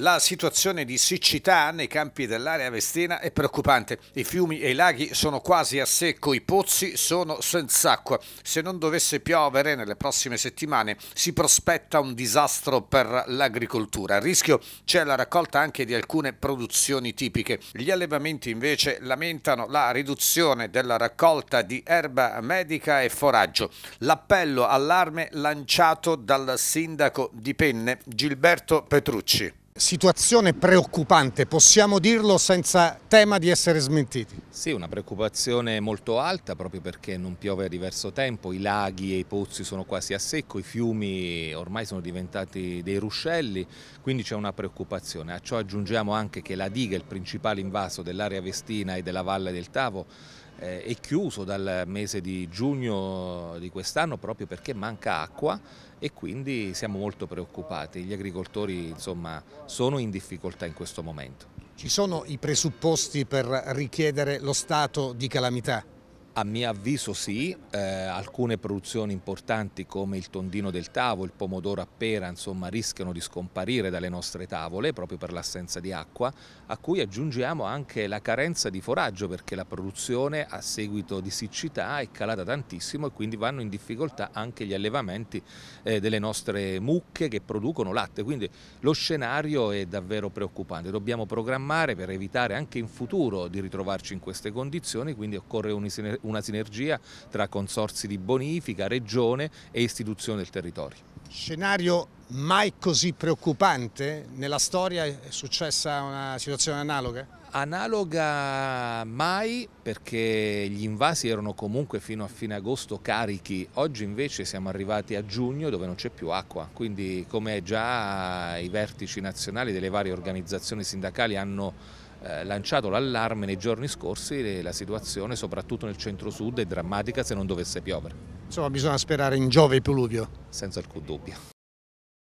La situazione di siccità nei campi dell'area vestina è preoccupante. I fiumi e i laghi sono quasi a secco, i pozzi sono senza acqua. Se non dovesse piovere nelle prossime settimane si prospetta un disastro per l'agricoltura. A rischio c'è la raccolta anche di alcune produzioni tipiche. Gli allevamenti invece lamentano la riduzione della raccolta di erba medica e foraggio. L'appello allarme lanciato dal sindaco di Penne Gilberto Petrucci situazione preoccupante, possiamo dirlo senza tema di essere smentiti? Sì, una preoccupazione molto alta proprio perché non piove a diverso tempo, i laghi e i pozzi sono quasi a secco, i fiumi ormai sono diventati dei ruscelli, quindi c'è una preoccupazione. A ciò aggiungiamo anche che la diga, il principale invaso dell'area vestina e della valle del Tavo, eh, è chiuso dal mese di giugno di quest'anno proprio perché manca acqua e quindi siamo molto preoccupati. Gli agricoltori insomma, sono in difficoltà in questo momento. Ci sono i presupposti per richiedere lo stato di calamità? A mio avviso sì, eh, alcune produzioni importanti come il tondino del tavolo, il pomodoro a pera, insomma, rischiano di scomparire dalle nostre tavole proprio per l'assenza di acqua, a cui aggiungiamo anche la carenza di foraggio perché la produzione a seguito di siccità è calata tantissimo e quindi vanno in difficoltà anche gli allevamenti eh, delle nostre mucche che producono latte, quindi lo scenario è davvero preoccupante. Dobbiamo programmare per evitare anche in futuro di ritrovarci in queste condizioni, quindi occorre un una sinergia tra consorsi di bonifica, regione e istituzioni del territorio. Scenario mai così preoccupante? Nella storia è successa una situazione analoga? Analoga mai perché gli invasi erano comunque fino a fine agosto carichi, oggi invece siamo arrivati a giugno dove non c'è più acqua, quindi come già i vertici nazionali delle varie organizzazioni sindacali hanno eh, lanciato l'allarme nei giorni scorsi, la situazione soprattutto nel centro-sud è drammatica se non dovesse piovere. Insomma bisogna sperare in Giove e Peluvio. Senza alcun dubbio.